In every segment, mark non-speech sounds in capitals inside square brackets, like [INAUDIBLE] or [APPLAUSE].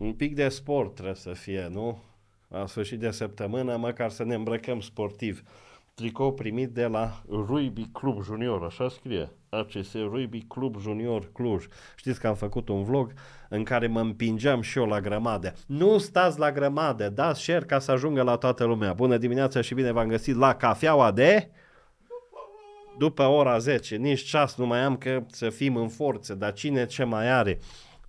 Un pic de sport trebuie să fie, nu? La sfârșit de săptămână, măcar să ne îmbrăcăm sportiv. Tricou primit de la Ruby Club Junior, așa scrie. ACS Ruby Club Junior Cluj. Știți că am făcut un vlog în care mă împingeam și eu la grămadă. Nu stați la grămadă, dați share ca să ajungă la toată lumea. Bună dimineața și bine v-am găsit la cafeaua de după ora 10, nici ceas nu mai am că să fim în forță, dar cine ce mai are?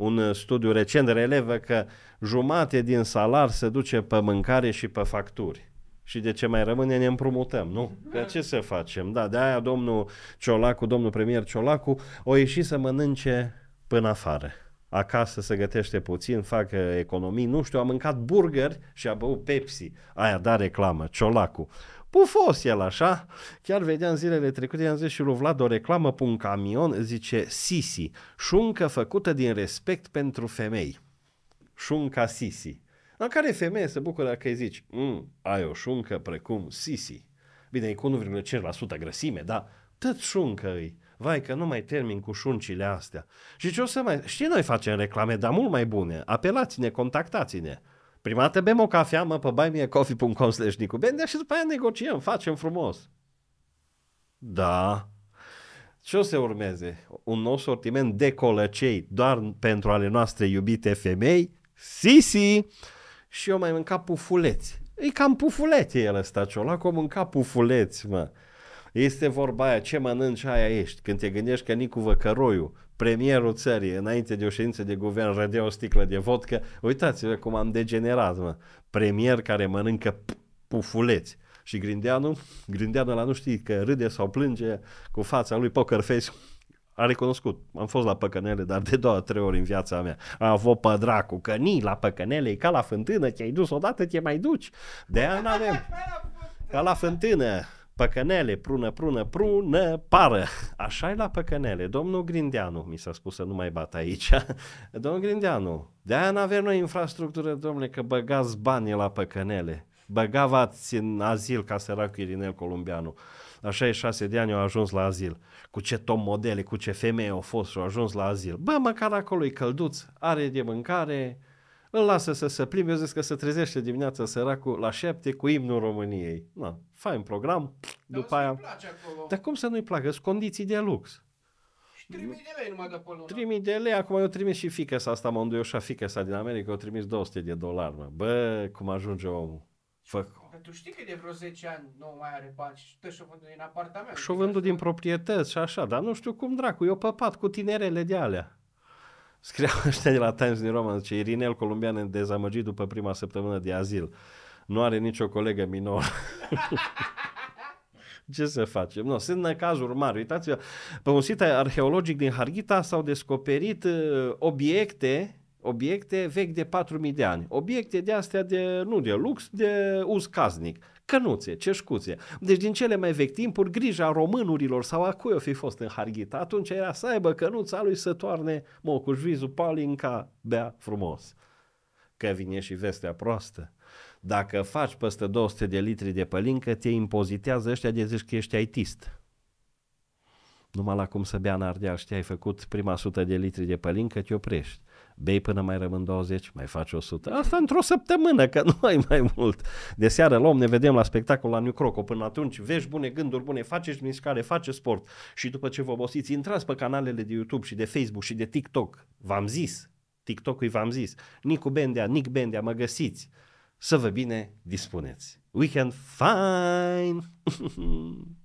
un uh, studiu recent relevă că jumate din salar se duce pe mâncare și pe facturi. Și de ce mai rămâne ne împrumutăm, nu? De ce să facem? Da, de aia domnul Ciolacu, domnul premier Ciolacu, o ieși să mănânce până afară. Acasă se gătește puțin, fac economii, nu știu, a mâncat burgeri și a băut Pepsi. Aia da reclamă, Ciolacu pufos el așa. Chiar vedeam zilele trecute, i-am zis și lui Vlad o reclamă pe un camion, zice Sisi, șuncă făcută din respect pentru femei. Șunca Sisi. La care femeie se bucură că îi zici, mm, ai o șuncă precum Sisi. Bine, e cu 1,5% grăsime, dar tot șuncă îi. Vai că nu mai termin cu șuncile astea. Și ce o să mai... Știi, noi facem reclame, dar mult mai bune. Apelați-ne, contactați-ne. Prima dată bem o cafea, mă, pe buymeacoffee.com slash nicubendea și după aia negociem, facem frumos. Da. Ce o să urmeze? Un nou sortiment de colăcei doar pentru ale noastre iubite femei? Sisi! Și eu mai mânca pufuleți. E cam pufuleți el ăsta, o mânca pufuleți, mă. Este vorba aia, ce mănânci aia ești. Când te gândești că Nicu Văcăroiu, premierul țării, înainte de o ședință de guvern, rădea o sticlă de vodcă, uitați-vă cum am degenerat, mă. Premier care mănâncă pufuleți. Și Grindeanu, Grindeanu la nu știi că râde sau plânge cu fața lui poker face, a recunoscut, am fost la păcănele, dar de două, trei ori în viața mea. A avut pe dracu, că ni la păcănele, e ca la fântână, te-ai dus odată, te mai duci. De aia n-avem. Ca la fântână. Păcănele, prună, prună, prună, pară. așa e la păcănele. Domnul Grindeanu, mi s-a spus să nu mai bat aici. [LAUGHS] Domnul Grindeanu, de-aia n-avem noi infrastructură, domnule, că băgați banii la păcănele. Băgavați în azil ca săracul Irinel Columbianu. La 66 de ani au ajuns la azil. Cu ce tom modele, cu ce femei au fost și au ajuns la azil. Bă, măcar acolo e călduț, are de mâncare, îl lasă să se plimbe, eu zic că se trezește dimineața săracul la șapte cu imnul României. Na, fain program, după Dar aia... Dar cum să nu-i placă? Sunt condiții de lux. 3000 de lei numai de pe lună. 3000 de lei, acum eu trimis și fica sa asta, mă îndoioșa fica sa din America, o trimis 200 de dolari, mă. Bă, cum ajunge omul. Fă... Tu știi că de vreo 10 ani nu mai are bani și stă și din apartament. Și o adică din proprietăți și așa, dar nu știu cum dracu, eu păpat cu tinerele de alea. Scriau [LAUGHS] ăștia de la Times New Roman, zice, Irinel Columbian dezamăgit după prima săptămână de azil. Nu are nicio colegă minoră. [LAUGHS] Ce să facem? No, sunt în cazuri mari. Uitați-vă, pe un sit arheologic din Harghita s-au descoperit uh, obiecte obiecte vechi de 4000 de ani. Obiecte de astea de, nu de lux, de uz casnic, cănuțe, ceșcuțe. Deci din cele mai vechi timpuri, grija românurilor sau a cui o fi fost în Harghita atunci era să aibă cănuța lui să toarne mocușvizul palinca, bea frumos. Că vine și vestea proastă. Dacă faci peste 200 de litri de pălincă, te impozitează ăștia de zici că ești aitist numai la cum să bea în Ardeal, știi, ai făcut prima sută de litri de pălincă, te oprești. Bei până mai rămân 20, mai faci 100. Asta într-o săptămână, că nu ai mai mult. De seară luăm, ne vedem la spectacol la New Croco. Până atunci, vești bune, gânduri bune, faceți mișcare, faceți sport. Și după ce vă obosiți, intrați pe canalele de YouTube și de Facebook și de TikTok. V-am zis, TikTok-ul v-am zis. Nicu Bendea, Nick Bendea, mă găsiți. Să vă bine dispuneți. Weekend fine! [LAUGHS]